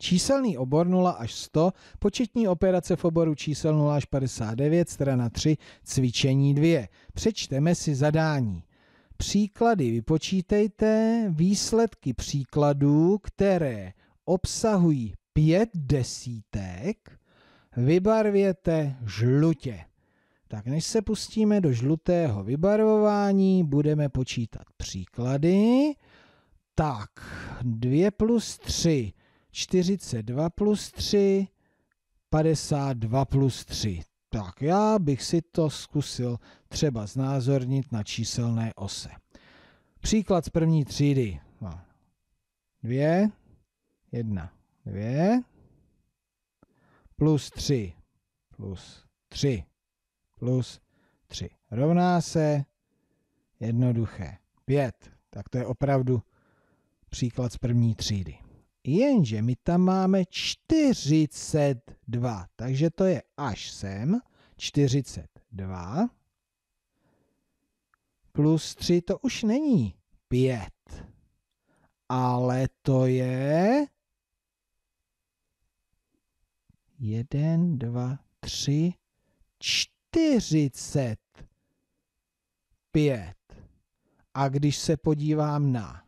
Číselný obor 0 až 100, početní operace v oboru čísel 0 až 59, strana 3, cvičení 2. Přečteme si zadání. Příklady vypočítejte, výsledky příkladů, které obsahují pět desítek, vybarvěte žlutě. Tak než se pustíme do žlutého vybarvování, budeme počítat příklady. Tak, 2 plus 3 42 plus 3, 52 plus 3. Tak já bych si to zkusil třeba znázornit na číselné ose. Příklad z první třídy. 2, 1, 2, plus 3, plus 3, plus 3. Rovná se jednoduché 5. Tak to je opravdu příklad z první třídy jenže my tam máme 42, takže to je až sem, 42 plus 3 to už není 5, ale to je 1, 2, 3, 45. A když se podívám na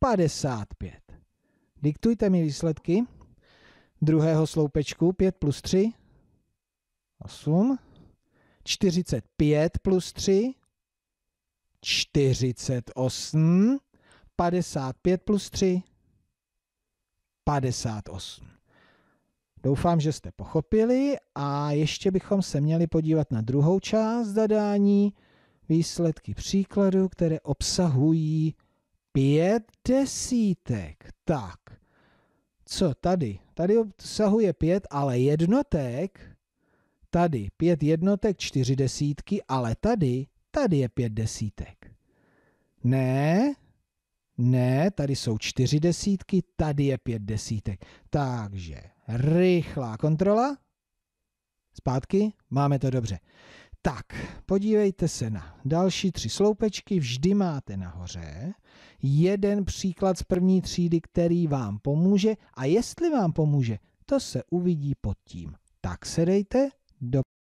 55. Diktujte mi výsledky druhého sloupečku 5 plus 3, 8, 45 plus 3, 48, 55 plus 3, 58. Doufám, že jste pochopili a ještě bychom se měli podívat na druhou část zadání, výsledky příkladů, které obsahují pět desítek. Tak, co tady? Tady obsahuje pět, ale jednotek. Tady pět jednotek, čtyři desítky, ale tady, tady je pět desítek. Ne, ne, tady jsou čtyři desítky, tady je pět desítek. Takže rychlá kontrola. Zpátky, máme to dobře. Tak, podívejte se na další tři sloupečky. Vždy máte nahoře jeden příklad z první třídy, který vám pomůže. A jestli vám pomůže, to se uvidí pod tím. Tak se dejte